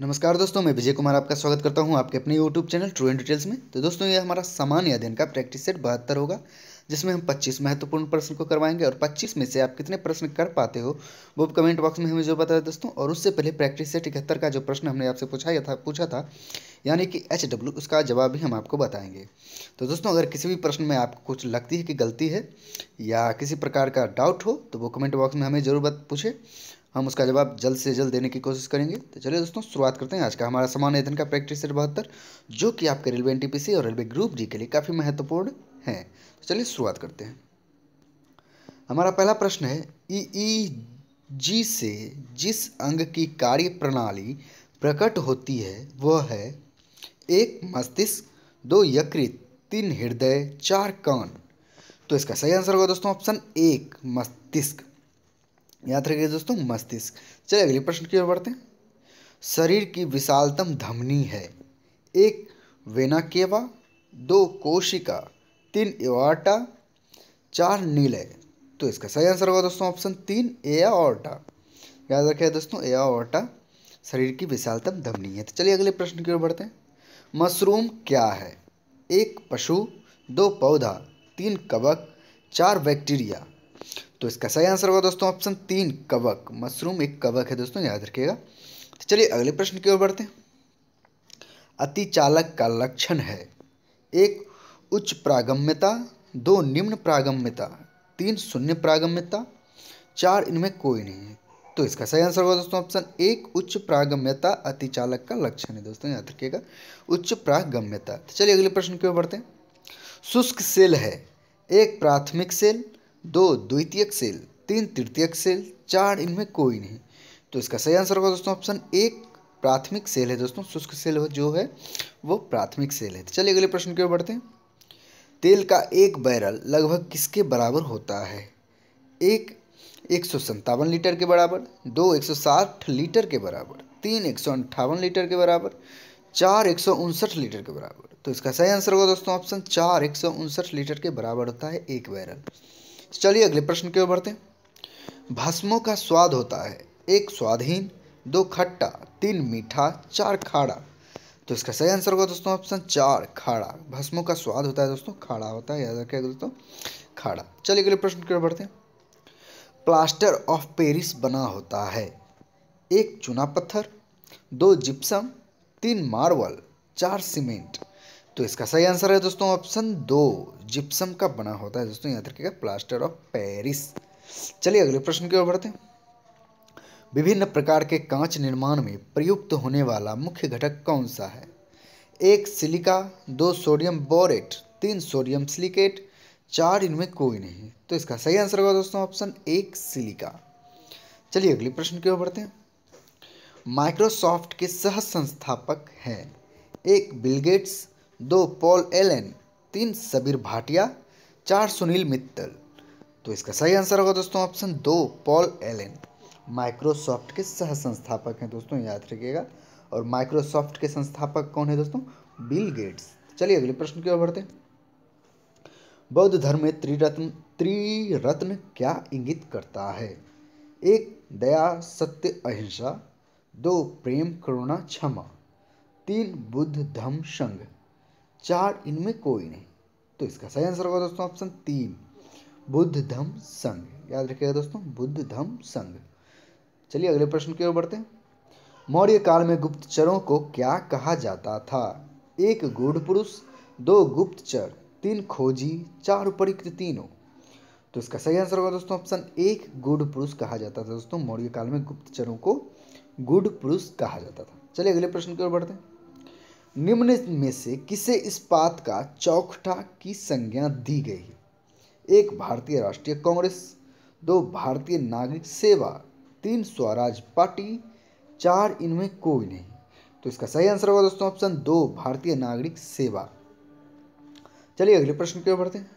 नमस्कार दोस्तों मैं विजय कुमार आपका स्वागत करता हूं आपके अपने YouTube channel true and details में तो दोस्तों ये हमारा सामान्य अध्ययन का प्रैक्टिस सेट बहत्तर होगा जिसमें हम 25 महत्वपूर्ण प्रश्न को करवाएंगे और 25 में से आप कितने प्रश्न कर पाते हो वो कमेंट बॉक्स में हमें जो बताए दोस्तों और उससे पहले प्रैक्टिस सेट इकहत्तर का जो प्रश्न हमने आपसे पूछा था पूछा था यानी कि एच डब्ल्यू उसका जवाब भी हम आपको बताएंगे तो दोस्तों अगर किसी भी प्रश्न में आपको कुछ लगती है कि गलती है या किसी प्रकार का डाउट हो तो वो कमेंट बॉक्स में हमें ज़रूर पूछे हम उसका जवाब जल्द से जल्द देने की कोशिश करेंगे तो चलिए दोस्तों शुरुआत करते हैं आज का हमारा समान अध्ययन का प्रैक्टिस सेट बहत्तर जो कि आपके रेलवे एन और रेलवे ग्रुप जी के लिए काफ़ी महत्वपूर्ण है तो चलिए शुरुआत करते हैं हमारा पहला प्रश्न है ई ई जी से जिस अंग की कार्य प्रणाली प्रकट होती है वह है एक मस्तिष्क दो यकृत तीन हृदय चार कान तो इसका सही आंसर होगा दोस्तों ऑप्शन एक मस्तिष्क याद रखिए दोस्तों मस्तिष्क चलिए अगले प्रश्न की ओर बढ़ते हैं शरीर की विशालतम धमनी है एक वेना केवा दो कोशिका तीन एवाटा चार नीले तो इसका सही आंसर होगा दोस्तों ऑप्शन तीन ए ओटा याद रखे दोस्तों ए ओटा शरीर की विशालतम धमनी है तो चलिए अगले प्रश्न की ओर बढ़ते हैं मशरूम क्या है एक पशु दो पौधा तीन कवक चार बैक्टीरिया तो इसका सही आंसर होगा दोस्तों ऑप्शन तीन कवक मशरूम एक कवक है दोस्तों याद रखिएगा तो चलिए अगले प्रश्न की ओर बढ़ते हैं अति चालक का लक्षण है एक उच्च प्रागम्यता दो निम्न प्रागम्यता तीन शून्य प्रागम्यता चार इनमें कोई नहीं है तो इसका सही आंसर होगा दोस्तों ऑप्शन एक उच्च प्रागम्यता अति चालक का लक्षण है दोस्तों याद रखिएगा उच्च प्रागम्यता तो चलिए अगले प्रश्न की ओर बढ़ते हैं शुष्क सेल है एक प्राथमिक सेल दो द्वितीयक सेल तीन तृतीयक सेल चार इनमें कोई नहीं तो इसका सही आंसर होगा दोस्तों ऑप्शन एक प्राथमिक सेल है दोस्तों शुष्क सेल जो है वो प्राथमिक सेल है तो चलिए अगले प्रश्न की ओर बढ़ते हैं तेल का एक बैरल लगभग किसके बराबर होता है एक एक सौ संतावन लीटर के बराबर दो एक सौ साठ लीटर के बराबर तीन एक सौ अंठावन लीटर के बराबर चार एक सौ उनसठ लीटर के बराबर तो इसका सही आंसर होगा दोस्तों ऑप्शन चार एक सौ उनसठ लीटर के बराबर होता है एक बैरल तो चलिए अगले प्रश्न की ओर बढ़ते हैं भस्मों का स्वाद होता है एक स्वादहीन दो खट्टा तीन मीठा चार खाड़ा तो इसका सही आंसर होगा दोस्तों ऑप्शन चार खाड़ा भस्मों का स्वाद होता है दोस्तों खाड़ा होता है याद रखिएगा दोस्तों खाड़ा चलिए अगले प्रश्न की ओर बढ़ते हैं प्लास्टर ऑफ पेरिस बना होता है एक चूना पत्थर दो जिप्सम तीन मार्बल चार सीमेंट तो इसका सही आंसर है दोस्तों ऑप्शन दो जिप्सम का बना होता है दोस्तों याद रखिएगा प्लास्टर ऑफ पेरिस चलिए अगले प्रश्न की ओर बढ़ते हैं विभिन्न प्रकार के कांच निर्माण में प्रयुक्त होने वाला मुख्य घटक कौन सा है एक सिलिका दो सोडियम बोरेट तीन सोडियम सिलिकेट चार इनमें कोई नहीं तो इसका सही आंसर होगा दोस्तों ऑप्शन एक सिलिका चलिए अगले प्रश्न की ओर बढ़ते हैं माइक्रोसॉफ्ट के सह संस्थापक हैं एक बिलगेट्स दो पॉल एलन तीन सबीर भाटिया चार सुनील मित्तल तो इसका सही आंसर होगा दोस्तों ऑप्शन दो पॉल एलन माइक्रोसॉफ्ट के सह संस्थापक हैं दोस्तों याद रखिएगा और माइक्रोसॉफ्ट के संस्थापक कौन है दोस्तों बिल गेट्स चलिए अगले प्रश्न की ओर बढ़ते हैं बौद्ध धर्म में त्रिरत्न त्रिरत्न क्या इंगित करता है एक दया सत्य अहिंसा दो प्रेम करुणा क्षमा तीन बुद्ध धम संघ चार इनमें कोई नहीं तो इसका सही आंसर होगा दोस्तों ऑप्शन तीन बुद्ध धम संघ याद रखिएगा दोस्तों बुद्ध धम संघ चलिए अगले प्रश्न की ओर बढ़ते हैं मौर्य काल में गुप्तचरों को क्या कहा जाता था एक गूढ़ पुरुष दो गुप्तचर तीन खोजी चार उपरिक्त तीनों तो इसका सही आंसर होगा दोस्तों ऑप्शन एक गुढ़ पुरुष कहा जाता था दोस्तों मौर्य काल में गुप्तचरों को गुढ़ पुरुष कहा जाता था चलिए अगले प्रश्न की ओर बढ़ते हैं निम्न में से किसे इस बात का चौखटा की संज्ञा दी गई एक भारतीय राष्ट्रीय कांग्रेस दो भारतीय नागरिक सेवा तीन स्वराज पार्टी चार इनमें कोई नहीं तो इसका सही आंसर होगा दोस्तों ऑप्शन दो भारतीय नागरिक सेवा चलिए अगले प्रश्न की ओर बढ़ते हैं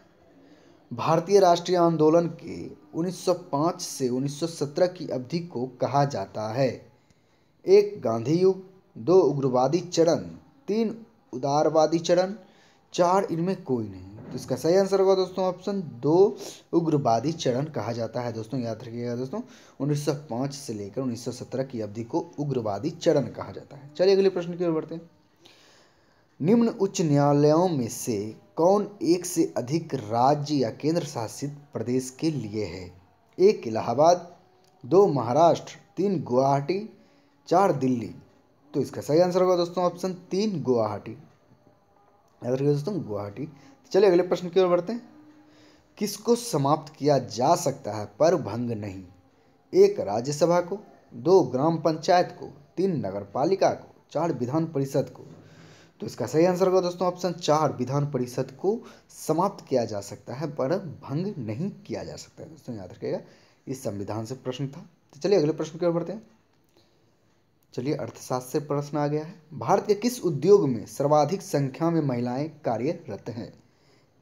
भारतीय राष्ट्रीय आंदोलन के 1905 से 1917 की अवधि को कहा जाता है एक गांधी युग दो उग्रवादी चरण तीन उदारवादी चरण चार इनमें कोई नहीं तो इसका सही आंसर होगा दोस्तों ऑप्शन दो उग्रवादी चरण कहा जाता है दोस्तों याद रखिएगा दोस्तों 1905 से लेकर 1917 की अवधि को उग्रवादी चरण कहा जाता है चलिए अगले प्रश्न की ओर बढ़ते हैं निम्न उच्च न्यायालयों में से कौन एक से अधिक राज्य या केंद्र शासित प्रदेश के लिए है एक इलाहाबाद दो महाराष्ट्र तीन गुवाहाटी चार दिल्ली तो इसका सही आंसर होगा दोस्तों ऑप्शन तीन गुवाहाटी याद रखिए दोस्तों गुवाहाटी तो चलिए अगले प्रश्न की ओर बढ़ते हैं किसको समाप्त किया जा सकता है पर भंग नहीं एक राज्यसभा को दो ग्राम पंचायत को तीन नगर पालिका को चार विधान परिषद को तो इसका सही आंसर होगा दोस्तों ऑप्शन चार विधान परिषद को समाप्त किया जा सकता है पर भंग नहीं किया जा सकता है दोस्तों याद रखिएगा इस संविधान से प्रश्न था तो चलिए अगले प्रश्न की ओर बढ़ते हैं चलिए अर्थशास्त्र प्रश्न आ गया है भारत के किस उद्योग में सर्वाधिक संख्या में महिलाएं कार्यरत हैं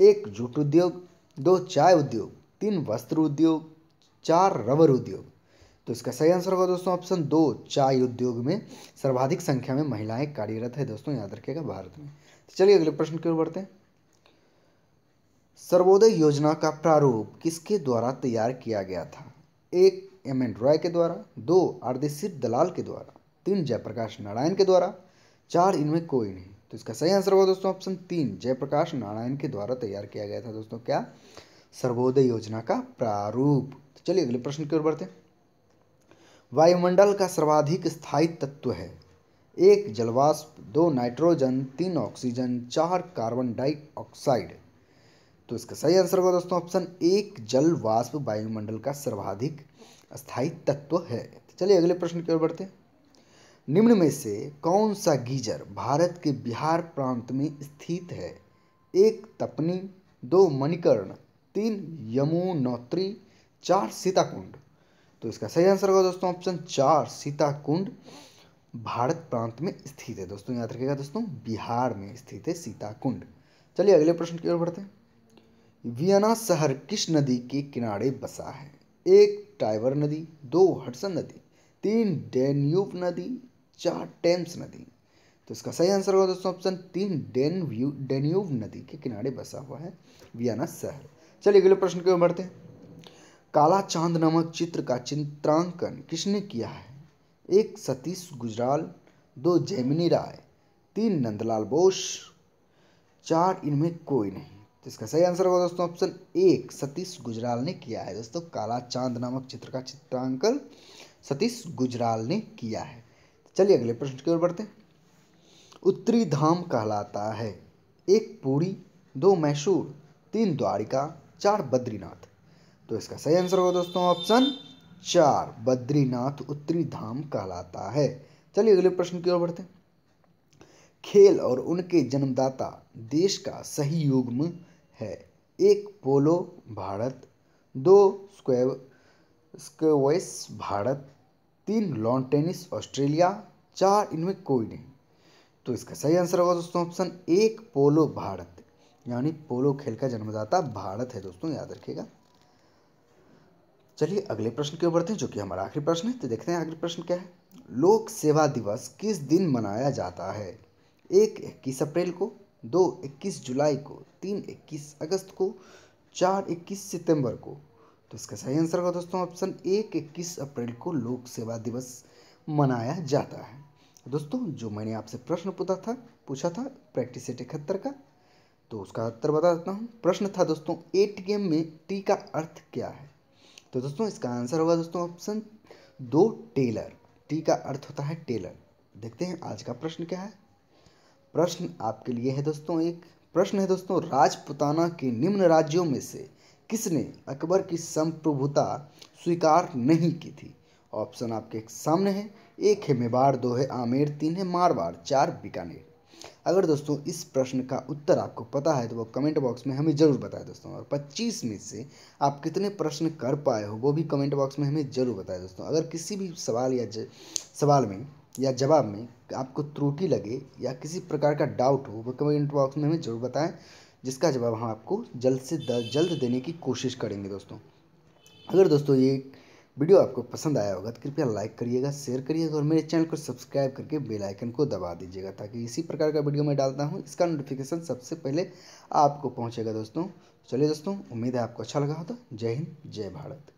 एक जूट उद्योग दो चाय उद्योग तीन वस्त्र उद्योग चार रबर उद्योग तो इसका सही आंसर होगा दोस्तों ऑप्शन दो चाय उद्योग में सर्वाधिक संख्या में महिलाएं कार्यरत है दोस्तों याद रखिएगा भारत में तो चलिए अगले प्रश्न की ओर बढ़ते हैं सर्वोदय योजना का प्रारूप किसके द्वारा तैयार किया गया था एक एम एन रॉय के द्वारा दो आरदीसिर दलाल के द्वारा तीन जयप्रकाश नारायण के द्वारा चार इनमें कोई नहीं तो इसका सही आंसर होगा दोस्तों ऑप्शन तीन जयप्रकाश नारायण के द्वारा तैयार किया गया था दोस्तों क्या सर्वोदय योजना का प्रारूप तो चलिए अगले प्रश्न की ओर बढ़ते वायुमंडल का सर्वाधिक स्थायी तत्व है एक जलवाष्प दो नाइट्रोजन तीन ऑक्सीजन चार कार्बन डाइऑक्साइड तो इसका सही आंसर होगा दोस्तों ऑप्शन एक जल वाष्प वायुमंडल का सर्वाधिक स्थायी तत्व है तो चलिए अगले प्रश्न की ओर बढ़ते हैं निम्न में से कौन सा गीजर भारत के बिहार प्रांत में स्थित है एक तपनी दो मणिकर्ण तीन यमुनोत्री चार सीताकुंड तो इसका सही आंसर होगा दोस्तों ऑप्शन चार सीताकुंड भारत प्रांत में स्थित है दोस्तों याद रखिएगा दोस्तों बिहार में स्थित है सीताकुंड चलिए अगले प्रश्न की ओर बढ़ते हैं वियना शहर किस नदी के किनारे बसा है एक टाइवर नदी दो हटसन नदी तीन डेन्यूब नदी चार टेम्स नदी तो इसका सही आंसर होगा दोस्तों ऑप्शन तीन डेनव्यू डेन्यूव नदी के किनारे बसा हुआ है वियना शहर चलिए अगले प्रश्न की ओर बढ़ते हैं काला चांद नामक चित्र का चित्रांकन किसने किया है एक सतीश गुजराल दो जैमिनी राय तीन नंदलाल बोस चार इनमें कोई नहीं तो इसका सही आंसर होगा दोस्तों ऑप्शन एक सतीश गुजराल ने किया है दोस्तों काला चांद नामक चित्र का चित्रांकन सतीश गुजराल ने किया है चलिए अगले प्रश्न की ओर बढ़ते उत्तरी धाम कहलाता है एक पूरी दो मैसूर तीन द्वारिका चार बद्रीनाथ तो इसका सही आंसर होगा दोस्तों ऑप्शन चार बद्रीनाथ उत्तरी धाम कहलाता है चलिए अगले प्रश्न की ओर बढ़ते हैं खेल और उनके जन्मदाता देश का सही युग्म है एक पोलो भारत दो स्क्वेव स्क्वेस भारत तीन लॉन टेनिस ऑस्ट्रेलिया चार इनमें कोई नहीं तो इसका सही आंसर होगा दोस्तों ऑप्शन एक पोलो भारत यानी पोलो खेल का जन्मदाता भारत है दोस्तों याद रखिएगा चलिए अगले प्रश्न की ओर बढ़ते हैं जो कि हमारा आखिरी प्रश्न है तो देखते हैं आखिरी प्रश्न क्या है लोक सेवा दिवस किस दिन मनाया जाता है एक इक्कीस अप्रैल को दो इक्कीस जुलाई को तीन इक्कीस अगस्त को चार इक्कीस सितंबर को तो इसका सही आंसर होगा दोस्तों ऑप्शन एक इक्कीस अप्रैल को लोक सेवा दिवस मनाया जाता है दोस्तों जो मैंने आपसे प्रश्न पूछा था पूछा था प्रैक्टिस सेट इकहत्तर का तो उसका उत्तर बता देता हूँ प्रश्न था दोस्तों एम में टी का अर्थ क्या है तो दोस्तों इसका आंसर होगा दोस्तों ऑप्शन दो टेलर टी का अर्थ होता है टेलर देखते हैं आज का प्रश्न क्या है प्रश्न आपके लिए है दोस्तों एक प्रश्न है दोस्तों राजपुताना के निम्न राज्यों में से किसने अकबर की संप्रभुता स्वीकार नहीं की थी ऑप्शन आपके सामने है एक है मेवाड़ दो है आमेर तीन है मारवाड़ चार बीकानेर अगर दोस्तों इस प्रश्न का उत्तर आपको पता है तो वो कमेंट बॉक्स में हमें ज़रूर बताएं दोस्तों और 25 में से आप कितने प्रश्न कर पाए हो वो भी कमेंट बॉक्स में हमें ज़रूर बताएं दोस्तों अगर किसी भी सवाल या ज, सवाल में या जवाब में आपको त्रुटि लगे या किसी प्रकार का डाउट हो वो कमेंट बॉक्स में हमें ज़रूर बताएं जिसका जवाब हम आपको जल्द से जल्द देने की कोशिश करेंगे दोस्तों अगर दोस्तों ये वीडियो आपको पसंद आया होगा तो कृपया लाइक करिएगा शेयर करिएगा और मेरे चैनल को सब्सक्राइब करके बेल आइकन को दबा दीजिएगा ताकि इसी प्रकार का वीडियो मैं डालता हूँ इसका नोटिफिकेशन सबसे पहले आपको पहुँचेगा दोस्तों चलिए दोस्तों उम्मीद है आपको अच्छा लगा तो जय हिंद जय भारत